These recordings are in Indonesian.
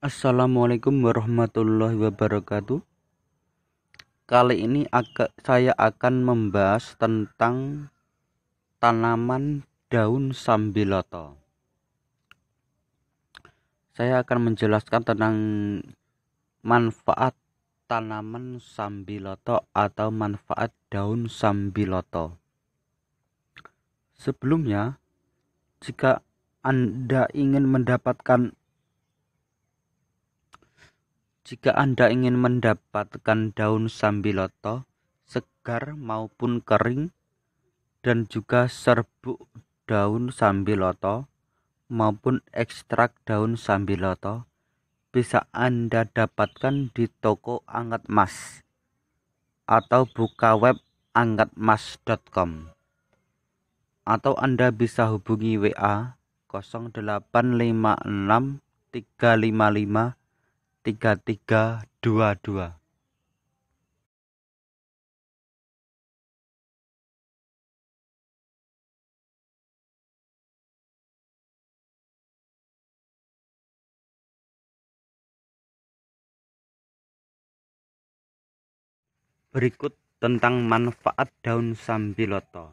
Assalamualaikum warahmatullahi wabarakatuh. Kali ini agak saya akan membahas tentang tanaman daun sambiloto. Saya akan menjelaskan tentang manfaat tanaman sambiloto atau manfaat daun sambiloto. Sebelumnya, jika Anda ingin mendapatkan jika Anda ingin mendapatkan daun sambiloto segar maupun kering dan juga serbuk daun sambiloto maupun ekstrak daun sambiloto bisa Anda dapatkan di toko Angkat Mas atau buka web angkatmas.com atau Anda bisa hubungi WA 0856 tiga tiga dua dua Berikut tentang manfaat daun sambiloto.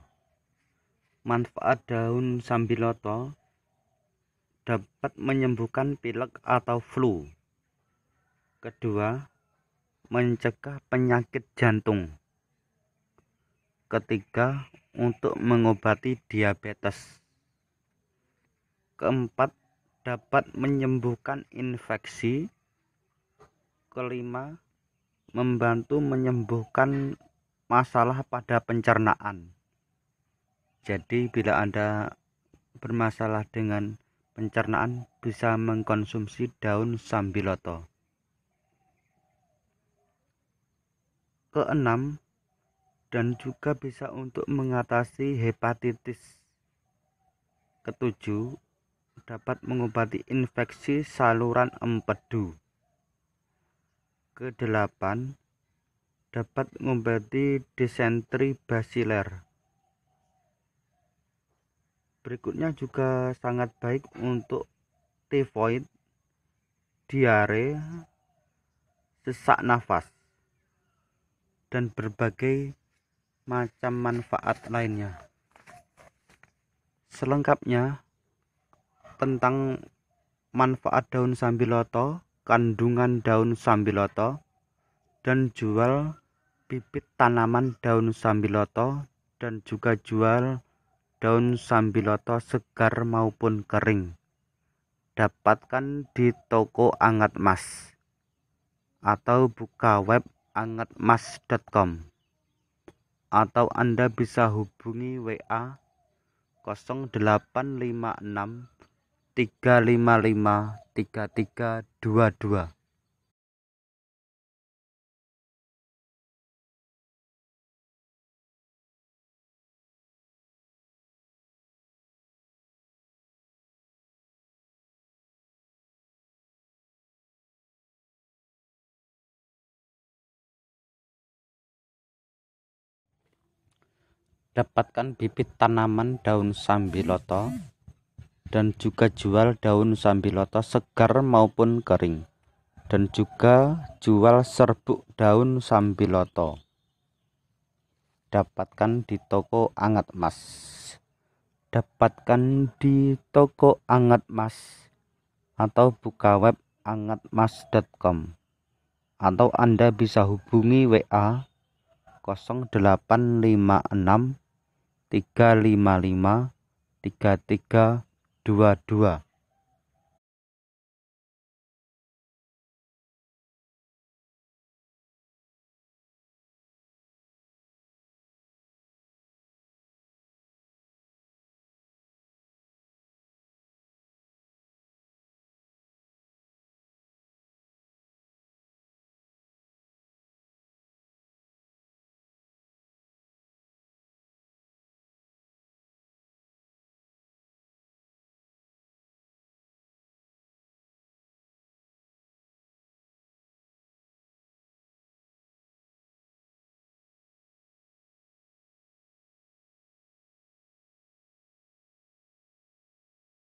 Manfaat daun sambiloto dapat menyembuhkan pilek atau flu. Kedua, mencegah penyakit jantung. Ketiga, untuk mengobati diabetes. Keempat, dapat menyembuhkan infeksi. Kelima, membantu menyembuhkan masalah pada pencernaan. Jadi, bila Anda bermasalah dengan pencernaan, bisa mengkonsumsi daun sambiloto. keenam dan juga bisa untuk mengatasi hepatitis ketujuh dapat mengobati infeksi saluran empedu kedelapan dapat mengobati disentri basiler berikutnya juga sangat baik untuk tifoid diare sesak nafas dan berbagai macam manfaat lainnya. Selengkapnya tentang manfaat daun sambiloto, kandungan daun sambiloto, dan jual bibit tanaman daun sambiloto dan juga jual daun sambiloto segar maupun kering. Dapatkan di toko Angat Mas atau buka web angetmas.com atau Anda bisa hubungi WA 0856 dapatkan bibit tanaman daun sambiloto dan juga jual daun sambiloto segar maupun kering dan juga jual serbuk daun sambiloto dapatkan di toko angat emas dapatkan di toko angat emas atau buka web angatmas.com atau Anda bisa hubungi WA 0856 355 3322